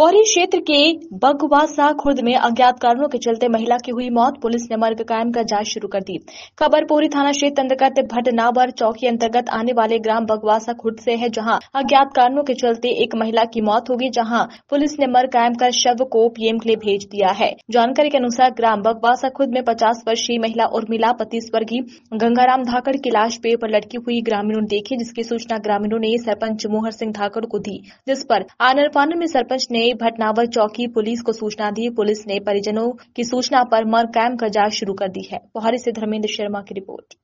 पौरी क्षेत्र के बगवासा खुर्द में अज्ञात कारणों के चलते महिला की हुई मौत पुलिस ने मर्ग कायम कर जांच शुरू कर दी खबर पौरी थाना क्षेत्र अंतर्गत भटनावर चौकी अंतर्गत आने वाले ग्राम बगवासा खुर्द से है जहां अज्ञात कारणों के चलते एक महिला की मौत होगी जहां पुलिस ने मर्ग कायम कर शव को पीएम के लिए भेज दिया है जानकारी के अनुसार ग्राम बगवासा खुर्द में पचास वर्षीय महिला उर्मिला पति स्वर्गीय गंगाराम धाकड़ की लाश पेड़ पर लटकी हुई ग्रामीणों ने देखी जिसकी सूचना ग्रामीणों ने सरपंच मोहर सिंह धाकड़ को दी जिस पर आनर में सरपंच ने भटनावर चौकी पुलिस को सूचना दी पुलिस ने परिजनों की सूचना पर मर कैम कर जांच शुरू कर दी है मोहारी से धर्मेंद्र शर्मा की रिपोर्ट